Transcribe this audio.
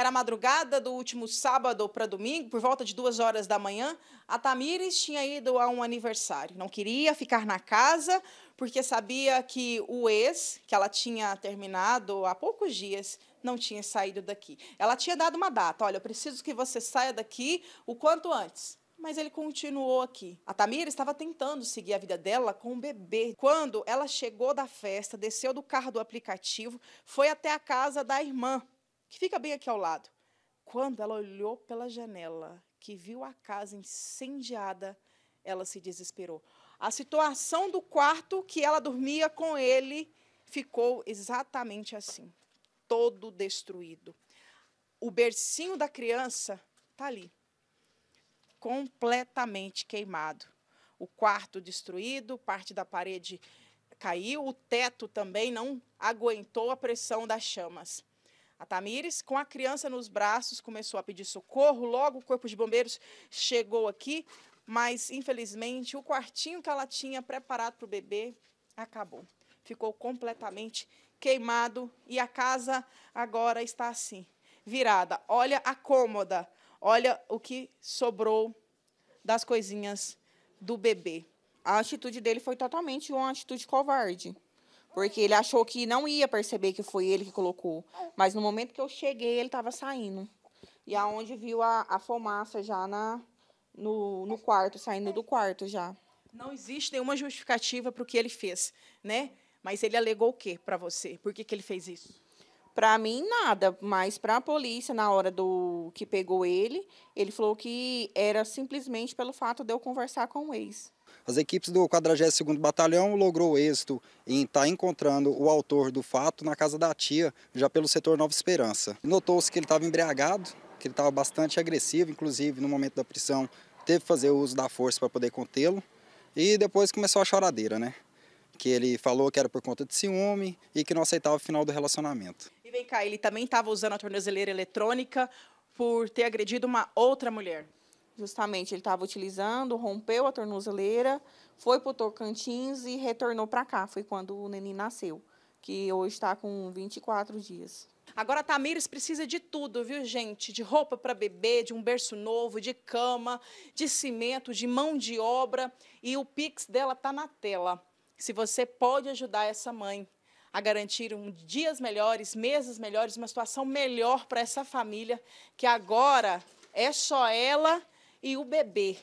Era madrugada do último sábado para domingo, por volta de duas horas da manhã, a Tamires tinha ido a um aniversário. Não queria ficar na casa porque sabia que o ex, que ela tinha terminado há poucos dias, não tinha saído daqui. Ela tinha dado uma data: olha, eu preciso que você saia daqui o quanto antes mas ele continuou aqui. A Tamires estava tentando seguir a vida dela com o bebê. Quando ela chegou da festa, desceu do carro do aplicativo, foi até a casa da irmã que fica bem aqui ao lado. Quando ela olhou pela janela, que viu a casa incendiada, ela se desesperou. A situação do quarto que ela dormia com ele ficou exatamente assim, todo destruído. O bercinho da criança está ali, completamente queimado. O quarto destruído, parte da parede caiu, o teto também não aguentou a pressão das chamas. A Tamires, com a criança nos braços, começou a pedir socorro. Logo, o Corpo de Bombeiros chegou aqui, mas infelizmente o quartinho que ela tinha preparado para o bebê acabou. Ficou completamente queimado e a casa agora está assim, virada. Olha a cômoda, olha o que sobrou das coisinhas do bebê. A atitude dele foi totalmente uma atitude covarde. Porque ele achou que não ia perceber que foi ele que colocou. Mas no momento que eu cheguei, ele estava saindo. E aonde viu a, a fumaça já na, no, no quarto, saindo do quarto já. Não existe nenhuma justificativa para o que ele fez, né? Mas ele alegou o quê para você? Por que, que ele fez isso? Para mim, nada, mas para a polícia, na hora do que pegou ele, ele falou que era simplesmente pelo fato de eu conversar com o ex. As equipes do 42º Batalhão logrou êxito em estar tá encontrando o autor do fato na casa da tia, já pelo setor Nova Esperança. Notou-se que ele estava embriagado, que ele estava bastante agressivo, inclusive no momento da prisão teve que fazer o uso da força para poder contê-lo e depois começou a choradeira, né? Que ele falou que era por conta de ciúme e que não aceitava o final do relacionamento. E vem cá, ele também estava usando a tornozeleira eletrônica por ter agredido uma outra mulher. Justamente, ele estava utilizando, rompeu a tornozeleira, foi para o Tocantins e retornou para cá. Foi quando o neném nasceu, que hoje está com 24 dias. Agora, a Tamires precisa de tudo, viu, gente? De roupa para bebê, de um berço novo, de cama, de cimento, de mão de obra. E o Pix dela está na tela. Se você pode ajudar essa mãe a garantir um dias melhores, meses melhores, uma situação melhor para essa família, que agora é só ela e o bebê